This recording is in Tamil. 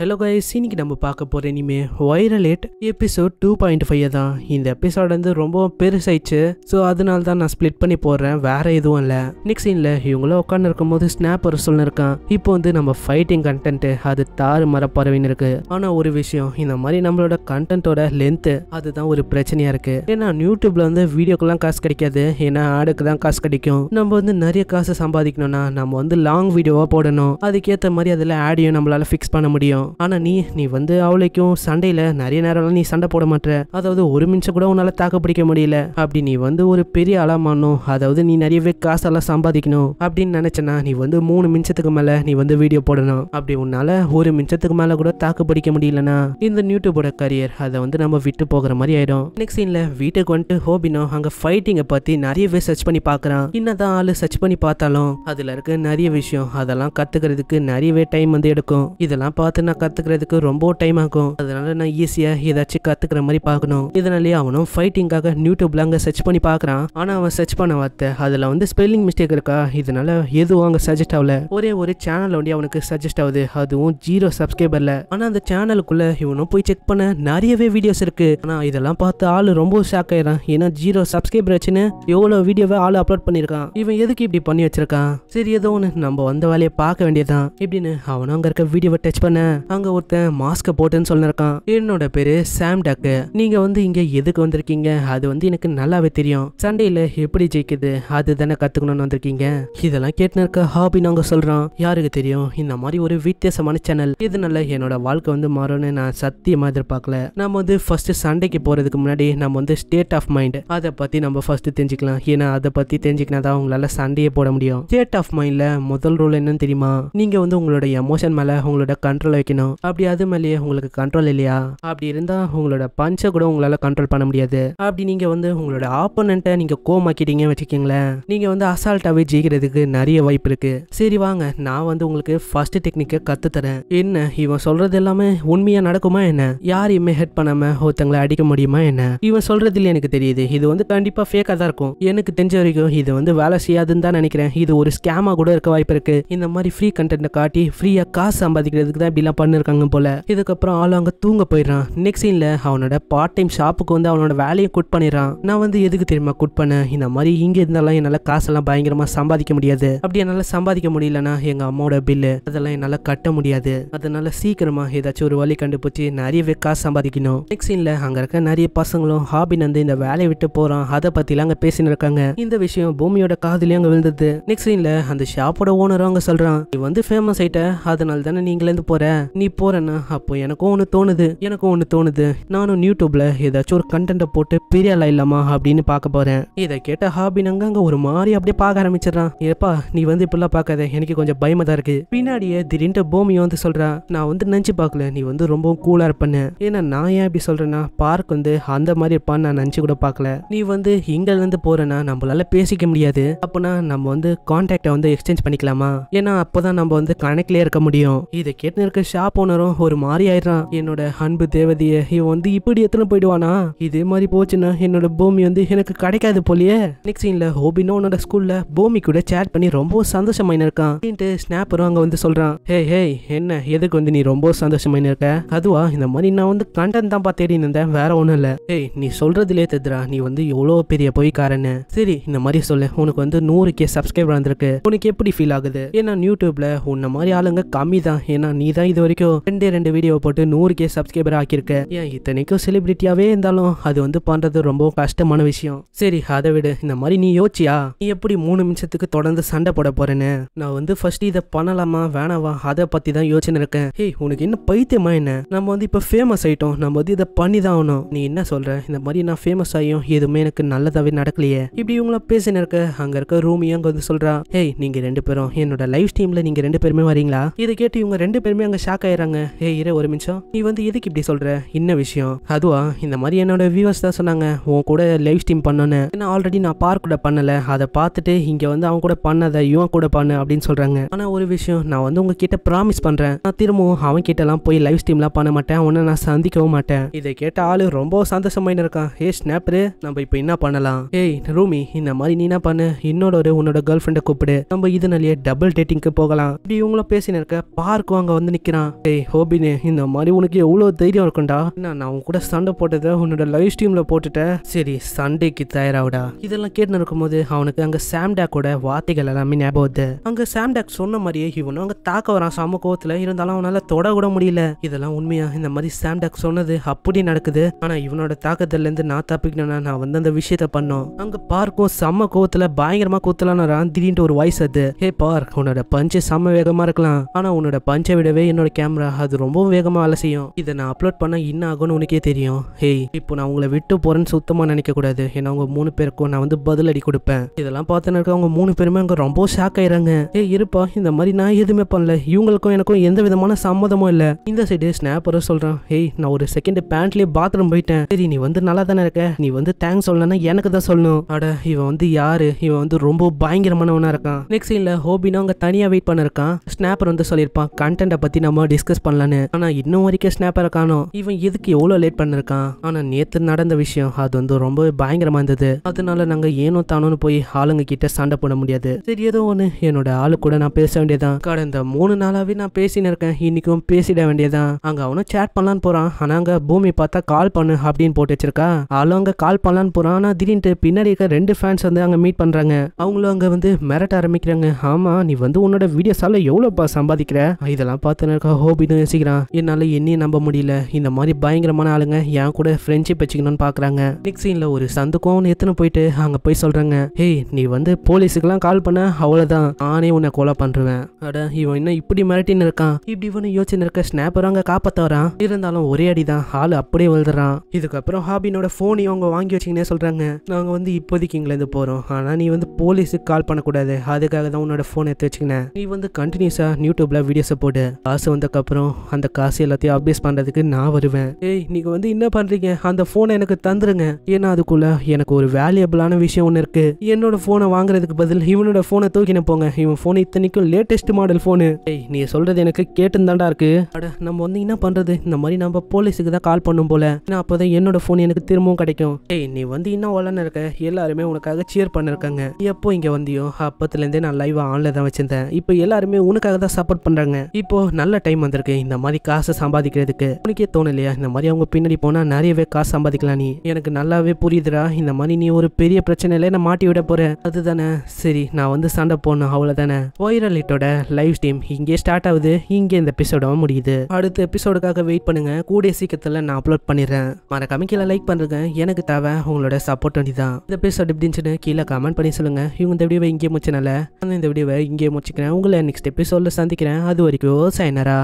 ஹலோ கைஸ் இன்னைக்கு நம்ம பார்க்க போகிற இனிமே வைரல் எட் எபிசோட் டூ பாயிண்ட் ஃபைவ் தான் இந்த எபிசோட் வந்து ரொம்ப பெருசாயிடுச்சு ஸோ அதனால தான் நான் ஸ்ப்ளிட் பண்ணி போடுறேன் வேற எதுவும் இல்லை நெக்ஸ்ட் சீனில் இவங்களும் உட்காந்து இருக்கும்போது ஒரு சொல்லிருக்கான் இப்போ வந்து நம்ம ஃபைட்டிங் கண்டென்ட்டு அது தாறு மரப்பறவைன்னு இருக்கு ஆனால் ஒரு விஷயம் இந்த மாதிரி நம்மளோட கண்டென்ட்டோட லென்த்து அதுதான் ஒரு பிரச்சனையாக இருக்கு ஏன்னா யூடியூப்ல வந்து வீடியோக்கெல்லாம் காசு கிடைக்காது ஏன்னா ஆடுக்கு தான் காசு கிடைக்கும் நம்ம வந்து நிறைய காசு சம்பாதிக்கணும்னா நம்ம வந்து லாங் வீடியோவாக போடணும் அதுக்கேற்ற மாதிரி அதில் ஆடியும் நம்மளால ஃபிக்ஸ் பண்ண முடியும் தெரியும் ஆனா நீ நீ வந்து அவளைக்கும் சண்டையில நிறைய நேரம்லாம் நீ சண்டை போட மாட்டேற அதாவது ஒரு நிமிஷம் கூட உன்னால தாக்க பிடிக்க முடியல அப்படி நீ வந்து ஒரு பெரிய அலமானும் அதாவது நீ நிறையவே காசெல்லாம் சம்பாதிக்கணும் அப்படின்னு நினைச்சனா நீ வந்து மூணு நிமிஷத்துக்கு மேல நீ வந்து வீடியோ போடணும் அப்படி உன்னால ஒரு நிமிஷத்துக்கு மேல கூட தாக்கு பிடிக்க முடியலனா இந்த யூடியூபோட கரியர் அதை வந்து நம்ம விட்டு போகிற மாதிரி ஆயிடும் நெக்ஸ்ட் சீன்ல வீட்டுக்கு வந்துட்டு ஹோபினோ அங்க ஃபைட்டிங்கை பத்தி நிறையவே சர்ச் பண்ணி பாக்குறான் என்னதான் ஆளு சர்ச் பண்ணி பார்த்தாலும் அதுல இருக்க நிறைய விஷயம் அதெல்லாம் கத்துக்கிறதுக்கு நிறையவே டைம் வந்து எடுக்கும் இதெல்லாம் பார்த்து நான் கத்துக்கிறதுக்கு ரொம்ப டைம் ஆகும் அதனால நான் ஈஸியாக ஏதாச்சும் கத்துக்கிற மாதிரி பார்க்கணும் இதனாலேயே அவனும் ஃபைட்டிங்காக யூடியூப்ல அங்கே சர்ச் பண்ணி பாக்குறான் ஆனால் அவன் சர்ச் பண்ண வார்த்த அதுல வந்து ஸ்பெல்லிங் மிஸ்டேக் இருக்கா இதனால எதுவும் அங்க சஜஸ்ட் ஆகல ஒரே ஒரு சேனல் வண்டி அவனுக்கு சஜஸ்ட் ஆகுது அதுவும் ஜீரோ சப்ஸ்கிரைபர்ல ஆனா அந்த சேனலுக்குள்ள இவனும் போய் செக் பண்ண நிறையவே வீடியோஸ் இருக்கு ஆனா இதெல்லாம் பார்த்து ஆள் ரொம்ப ஷாக் ஆயிடும் ஏன்னா ஜீரோ சப்ஸ்கிரைபர் வச்சுன்னு எவ்வளவு வீடியோவை ஆள் அப்லோட் பண்ணிருக்கான் இவன் எதுக்கு இப்படி பண்ணி வச்சிருக்கான் சரி ஏதோ ஒன்னு நம்ம வந்த வேலையை பார்க்க வேண்டியதான் இப்படின்னு அவனும் அங்க இருக்க வீடியோவை டச் பண்ண அங்க ஒருத்தன் மாஸ்க போட்டுன்னு சொல்லிருக்கான் என்னோட பேரு சாம் டக்கு நீங்க வந்து இங்க எதுக்கு வந்திருக்கீங்க அது வந்து எனக்கு நல்லாவே தெரியும் சண்டையில எப்படி ஜெயிக்குது அது தானே கத்துக்கணும்னு வந்திருக்கீங்க இதெல்லாம் கேட்டு இருக்க ஹாபி நாங்க சொல்றோம் யாருக்கு தெரியும் இந்த மாதிரி ஒரு வித்தியாசமான சேனல் இதனால என்னோட வாழ்க்கை வந்து மாறும்னு நான் சத்தியமா எதிர்பார்க்கல நம்ம வந்து ஃபர்ஸ்ட் சண்டைக்கு போறதுக்கு முன்னாடி நம்ம வந்து ஸ்டேட் ஆஃப் மைண்ட் அதை பத்தி நம்ம ஃபர்ஸ்ட் தெரிஞ்சுக்கலாம் ஏன்னா அதை பத்தி தெரிஞ்சுக்கினா தான் உங்களால சண்டையே போட முடியும் ஸ்டேட் ஆஃப் மைண்ட்ல முதல் ரூல் என்னன்னு தெரியுமா நீங்க வந்து உங்களோட எமோஷன் மேல உங்களோட கண்ட்ரோல் வைக்க அடிக்கணும் அப்படி அது மேலேயே உங்களுக்கு கண்ட்ரோல் இல்லையா அப்படி இருந்தா உங்களோட பஞ்ச கூட உங்களால கண்ட்ரோல் பண்ண முடியாது அப்படி நீங்க வந்து உங்களோட ஆப்போனண்ட்டை நீங்க கோமாக்கிட்டீங்கன்னு வச்சுக்கோங்களேன் நீங்க வந்து அசால்ட்டாவே ஜெயிக்கிறதுக்கு நிறைய வாய்ப்பு இருக்கு சரி வாங்க நான் வந்து உங்களுக்கு ஃபர்ஸ்ட் டெக்னிக்கை தரேன் என்ன இவன் சொல்றது எல்லாமே உண்மையா நடக்குமா என்ன யாரையுமே ஹெட் பண்ணாம ஒருத்தங்களை அடிக்க முடியுமா என்ன இவன் சொல்கிறதுல எனக்கு தெரியுது இது வந்து கண்டிப்பா ஃபேக்கா தான் இருக்கும் எனக்கு தெரிஞ்ச வரைக்கும் இது வந்து வேலை செய்யாதுன்னு தான் நினைக்கிறேன் இது ஒரு ஸ்கேமா கூட இருக்க வாய்ப்பு இருக்கு இந்த மாதிரி ஃப்ரீ கண்டென்ட்டை காட்டி ஃப்ரீயா காசு சம்பாதிக்கிறதுக்கு தான் இப்படிலாம் பண்ணிருக்காங்க போல இதுக்கப்புறம் ஆளு அங்கே தூங்க போயிடுறான் நெக்ஸ்ட் சீனில் அவனோட பார்ட் டைம் ஷாப்புக்கு வந்து அவனோட வேலையை குட் பண்ணிடுறான் நான் வந்து எதுக்கு தெரியுமா குட் பண்ணேன் இந்த மாதிரி இங்கே இருந்தாலும் என்னால் காசெல்லாம் பயங்கரமாக சம்பாதிக்க முடியாது அப்படி என்னால் சம்பாதிக்க முடியலன்னா எங்கள் அம்மாவோட பில்லு அதெல்லாம் என்னால் கட்ட முடியாது அதனால சீக்கிரமாக ஏதாச்சும் ஒரு வழி கண்டுபிடிச்சி நிறையவே காசு சம்பாதிக்கணும் நெக்ஸ்ட் சீனில் அங்கே இருக்க நிறைய பசங்களும் ஹாபி நந்து இந்த வேலையை விட்டு போகிறான் அதை பற்றிலாம் அங்கே பேசின்னு இருக்காங்க இந்த விஷயம் பூமியோட காதுலேயும் அங்கே விழுந்தது நெக்ஸ்ட் சீனில் அந்த ஷாப்போட ஓனரும் அங்கே சொல்கிறான் நீ வந்து ஃபேமஸ் ஆயிட்ட அதனால தானே நீங்களே போகிற நீ போறேன்னா அப்போ எனக்கும் ஒன்று தோணுது எனக்கும் ஒன்று தோணுது நானும் யூடியூப்ல ஏதாச்சும் ஒரு கண்டென்ட்டை போட்டு பெரிய ஆளா இல்லாமா அப்படின்னு பார்க்க போறேன் இதை கேட்ட ஹாபி அங்கங்க ஒரு மாதிரி அப்படியே பார்க்க ஆரம்பிச்சிடறான் ஏப்பா நீ வந்து இப்படிலாம் பார்க்காத எனக்கு கொஞ்சம் பயமா தான் இருக்கு பின்னாடியே திடீர்னு பூமி வந்து சொல்றான் நான் வந்து நினைச்சு பார்க்கல நீ வந்து ரொம்ப கூலா இருப்பேன் ஏன்னா நான் ஏன் இப்படி சொல்றேன்னா பார்க் வந்து அந்த மாதிரி இருப்பான்னு நான் நினைச்சு கூட பார்க்கல நீ வந்து இங்கிலிருந்து போறேன்னா நம்மளால பேசிக்க முடியாது அப்பனா நம்ம வந்து கான்டாக்டை வந்து எக்ஸ்சேஞ்ச் பண்ணிக்கலாமா ஏன்னா அப்போதான் நம்ம வந்து கணக்கிலே இருக்க முடியும் இதை கேட்டு இருக்க ஷாப் ஓனரும் ஒரு மாதிரி ஆயிடுறான் என்னோட அன்பு தேவதையை இவன் வந்து இப்படி எத்தனை போயிடுவானா இதே மாதிரி போச்சுன்னா என்னோட பூமி வந்து எனக்கு கிடைக்காது போலயே நெக்ஸ்ட் சீன்ல ஹோபினோ உன்னோட ஸ்கூல்ல பூமி கூட சேட் பண்ணி ரொம்ப சந்தோஷமா இருக்கான் ஸ்னாப்பரும் அங்க வந்து சொல்றான் ஹே ஹே என்ன எதுக்கு வந்து நீ ரொம்ப சந்தோஷமா இருக்க அதுவா இந்த மாதிரி நான் வந்து கண்டன் தான் பாத்தேடி இருந்தேன் வேற ஒண்ணும் இல்ல ஏய் நீ சொல்றதுலே தெதுரா நீ வந்து எவ்வளவு பெரிய பொய்க்காரன்னு சரி இந்த மாதிரி சொல்லு உனக்கு வந்து நூறு கே சப்ஸ்கிரைபர் வந்திருக்கு உனக்கு எப்படி ஃபீல் ஆகுது ஏன்னா யூடியூப்ல உன்ன மாதிரி ஆளுங்க கம்மி தான் ஏன்னா நீ தான் இது வரைக்கும் ரெண்டே ரெண்டு வீடியோ போட்டு நூறு கே சப்ஸ்கிரைபர் ஆக்கியிருக்கேன் ஏன் இத்தனைக்கும் செலிபிரிட்டியாவே இருந்தாலும் அது வந்து பண்றது ரொம்ப கஷ்டமான விஷயம் சரி அதை விடு இந்த மாதிரி நீ யோசிச்சியா நீ எப்படி மூணு நிமிஷத்துக்கு தொடர்ந்து சண்டை போட போறேன்னு நான் வந்து ஃபர்ஸ்ட் இதை பண்ணலாமா வேணாவா அதை பத்தி தான் யோசனை இருக்கேன் ஹே உனக்கு என்ன பைத்தியமா என்ன நம்ம வந்து இப்ப ஃபேமஸ் ஆயிட்டோம் நம்ம வந்து இதை பண்ணி தான் ஆகணும் நீ என்ன சொல்ற இந்த மாதிரி நான் ஃபேமஸ் ஆகியும் எதுவுமே எனக்கு நல்லதாவே நடக்கலையே இப்படி இவங்கள பேசினு இருக்க அங்க இருக்க ரூமியும் அங்க வந்து சொல்றா ஹேய் நீங்க ரெண்டு பேரும் என்னோட லைஃப் ஸ்ட்ரீம்ல நீங்க ரெண்டு பேருமே வரீங்களா இதை கேட்டு இவங்க ரெண்டு பேருமே அங்க ஷாக் ஷாக் ஆயிடுறாங்க ஏ இரே ஒரு நிமிஷம் நீ வந்து எதுக்கு இப்படி சொல்ற என்ன விஷயம் அதுவா இந்த மாதிரி என்னோட வியூவர்ஸ் தான் சொன்னாங்க உன் கூட லைவ் ஸ்ட்ரீம் பண்ணோன்னு ஏன்னா ஆல்ரெடி நான் பார்க் கூட பண்ணல அதை பார்த்துட்டு இங்கே வந்து அவங்க கூட பண்ணதை இவன் கூட பண்ணு அப்படின்னு சொல்றாங்க ஆனா ஒரு விஷயம் நான் வந்து உங்ககிட்ட ப்ராமிஸ் பண்ணுறேன் நான் திரும்பவும் அவன் கிட்டலாம் போய் லைவ் எல்லாம் பண்ண மாட்டேன் அவனை நான் சந்திக்கவும் மாட்டேன் இதை கேட்ட ஆளு ரொம்ப சந்தோஷமாயின்னு இருக்கான் ஏ ஸ்னாப்ரு நம்ம இப்போ என்ன பண்ணலாம் ஏய் ரூமி இந்த மாதிரி நீ என்ன பண்ணு இன்னொரு ஒரு உன்னோட கேர்ள் ஃப்ரெண்டை கூப்பிடு நம்ம இதனாலேயே டபுள் டேட்டிங்க்கு போகலாம் இப்படி இவங்களும் பேசினிருக்க பார்க்கும் அங்க வந்து நிக்கிறான் ஏய் ஹோபினே இந்த மாதிரி உனக்கு எவ்வளவு தைரியம் இருக்கும்டா நான் நான் உன் கூட சண்டை போட்டதை உன்னோட லைவ் ஸ்ட்ரீமில் போட்டுட்டேன் சரி சண்டைக்கு தயாராகுடா இதெல்லாம் கேட்டு போது அவனுக்கு அங்கே சாம்டாக்கோட வார்த்தைகள் எல்லாமே ஞாபகம் அங்க அங்கே சாம்டாக் சொன்ன மாதிரியே இவனும் அங்க தாக்க வரான் சம கோவத்துல இருந்தாலும் அவனால தொட கூட முடியல இதெல்லாம் உண்மையா இந்த மாதிரி சாம்டாக் சொன்னது அப்படி நடக்குது ஆனா இவனோட தாக்கத்துல இருந்து நான் தப்பிக்கணும்னா நான் வந்து அந்த விஷயத்த பண்ணோம் அங்க பார்க்கும் செம்ம கோவத்தில் பயங்கரமாக கூத்தலான்னு திடீர்னு ஒரு வாய்ஸ் அது ஹே பார் உன்னோட பஞ்சு செம்ம வேகமா இருக்கலாம் ஆனா உன்னோட பஞ்சை விடவே என்னோட கேமரா அது ரொம்ப வேகமாக வேலை செய்யும் இதை நான் அப்லோட் பண்ண என்ன ஆகும்னு உனக்கே தெரியும் ஹேய் இப்போ நான் உங்களை விட்டு சுத்தமா சுத்தமாக நினைக்கக்கூடாது ஏன்னா அவங்க மூணு பேருக்கும் நான் வந்து பதில் அடி கொடுப்பேன் இதெல்லாம் பார்த்துன்னு அவங்க மூணு பேருமே அங்க ரொம்ப ஷாக் ஆயிடுறாங்க ஏ இருப்பா இந்த மாதிரி நான் எதுவுமே பண்ணல இவங்களுக்கும் எனக்கும் எந்த விதமான சம்மதமும் இல்லை இந்த சைடு ஸ்னாப்பரும் சொல்றேன் ஹேய் நான் ஒரு செகண்ட் பேண்ட்லயே பாத்ரூம் போயிட்டேன் சரி நீ வந்து நல்லா தானே இருக்க நீ வந்து தேங்க்ஸ் சொல்லணும்னா எனக்கு தான் சொல்லணும் அட இவன் வந்து யாரு இவன் வந்து ரொம்ப பயங்கரமானவனா இருக்கான் நெக்ஸ்ட் சீன்ல ஹோபினா அங்க தனியா வெயிட் பண்ணிருக்கான் ஸ்னாப்பர் வந்து சொல்லியிருப்பான் கண்டென்ட்டை பத்தி நம்ம நம்ம டிஸ்கஸ் பண்ணலான்னு ஆனால் இன்னும் வரைக்கும் ஸ்னாப்பர் காணும் இவன் எதுக்கு எவ்வளோ லேட் பண்ணிருக்கான் ஆனா நேற்று நடந்த விஷயம் அது வந்து ரொம்ப பயங்கரமா இருந்தது அதனால நாங்க ஏனோ தானோன்னு போய் ஆளுங்க கிட்ட சண்டை போட முடியாது சரி ஏதோ ஒண்ணு என்னோட ஆளு கூட நான் பேச வேண்டியதான் கடந்த மூணு நாளாவே நான் பேசினு இருக்கேன் இன்னைக்கும் பேசிட வேண்டியதான் அங்கே அவனும் சேட் பண்ணலான்னு போறான் ஆனா அங்கே பூமி பார்த்தா கால் பண்ணு அப்படின்னு போட்டு வச்சிருக்கா ஆளும் அங்க கால் பண்ணலான்னு போறான் ஆனா திடீர்னு பின்னாடி இருக்க ரெண்டு ஃபேன்ஸ் வந்து அங்கே மீட் பண்றாங்க அவங்களும் அங்கே வந்து மிரட்ட ஆரம்பிக்கிறாங்க ஆமா நீ வந்து உன்னோட வீடியோஸால எவ்வளவு சம்பாதிக்கிற இதெல்லாம் பார்த்துன்னு தான் யோசிக்கிறான் என்னால் என்னையும் நம்ப முடியல இந்த மாதிரி பயங்கரமான ஆளுங்க என் கூட ஃப்ரெண்ட்ஷிப் வச்சுக்கணும்னு பாக்குறாங்க நெக்ஸ்ட் சீனில் ஒரு சந்துக்கும் எத்தனை போயிட்டு அங்கே போய் சொல்கிறாங்க ஹே நீ வந்து போலீஸுக்கெல்லாம் கால் பண்ண அவ்வளவுதான் நானே உன்னை கொலை பண்றேன் அட இவன் இன்னும் இப்படி மிரட்டின்னு இருக்கான் இப்படி இவனு யோசிச்சுன்னு இருக்க ஸ்னாப்பர் அங்கே காப்பாற்ற வரான் இருந்தாலும் ஒரே அடி தான் ஆள் அப்படியே விழுதுறான் இதுக்கப்புறம் ஹாபினோட போனையும் அவங்க வாங்கி வச்சிங்கன்னே சொல்கிறாங்க நாங்கள் வந்து இப்போதைக்கு இங்கிலேருந்து போகிறோம் ஆனால் நீ வந்து போலீஸுக்கு கால் பண்ணக்கூடாது அதுக்காக தான் உன்னோட போன் எடுத்து வச்சுக்கினேன் நீ வந்து கண்டினியூஸா யூடியூப்பில் வீடியோஸை போட்டு காசு வந்து வந்ததுக்கப்புறம் அந்த காசு எல்லாத்தையும் அப்டேஸ் பண்ணுறதுக்கு நான் வருவேன் ஏய் நீங்கள் வந்து என்ன பண்ணுறீங்க அந்த ஃபோனை எனக்கு தந்துருங்க ஏன்னா அதுக்குள்ளே எனக்கு ஒரு வேல்யூபிளான விஷயம் ஒன்று இருக்குது என்னோட ஃபோனை வாங்குறதுக்கு பதில் இவனோட ஃபோனை தூக்கின போங்க இவன் ஃபோன் இத்தனைக்கும் லேட்டஸ்ட் மாடல் ஃபோனு ஏய் நீ சொல்கிறது எனக்கு கேட்டுந்தாண்டா இருக்குது அட நம்ம வந்து என்ன பண்ணுறது இந்த மாதிரி நம்ம போலீஸுக்கு தான் கால் பண்ணும் போல ஏன்னா அப்போ தான் என்னோட ஃபோன் எனக்கு திரும்பவும் கிடைக்கும் ஏய் நீ வந்து இன்னும் ஒலன்னு இருக்க எல்லாருமே உனக்காக சியர் பண்ணிருக்காங்க எப்போ இங்கே வந்தியோ அப்பத்துலேருந்தே நான் லைவாக ஆன்லைன் தான் வச்சிருந்தேன் இப்போ எல்லாருமே உனக்காக தான் சப்போர்ட் பண்ணுறாங்க இப்போ நல்ல டைம் டைம் வந்திருக்கு இந்த மாதிரி காசை சம்பாதிக்கிறதுக்கு உனக்கே தோணலையா இந்த மாதிரி அவங்க பின்னாடி போனால் நிறையவே காசு சம்பாதிக்கலாம் நீ எனக்கு நல்லாவே புரியுதுடா இந்த மாதிரி நீ ஒரு பெரிய பிரச்சனையில நான் மாட்டி விட போகிறேன் அதுதானே சரி நான் வந்து சண்டை போடணும் அவ்வளோதானே வைரலிட்டோட லைவ் ஸ்ட்ரீம் இங்கே ஸ்டார்ட் ஆகுது இங்கே இந்த எபிசோட முடியுது அடுத்த எபிசோடுக்காக வெயிட் பண்ணுங்க கூடிய சீக்கிரத்தில் நான் அப்லோட் பண்ணிடுறேன் மறக்காம கீழே லைக் பண்ணுறேங்க எனக்கு தேவை உங்களோட சப்போர்ட் வண்டி தான் இந்த எபிசோட் எப்படின்னு கீழே கமெண்ட் பண்ணி சொல்லுங்க இவங்க இந்த வீடியோவை இங்கே முடிச்சனால இந்த வீடியோவை இங்கே முடிச்சுக்கிறேன் உங்களை நெக்ஸ்ட் எபிசோட சந்திக்கிறேன் அது வரைக்கும் சைனரா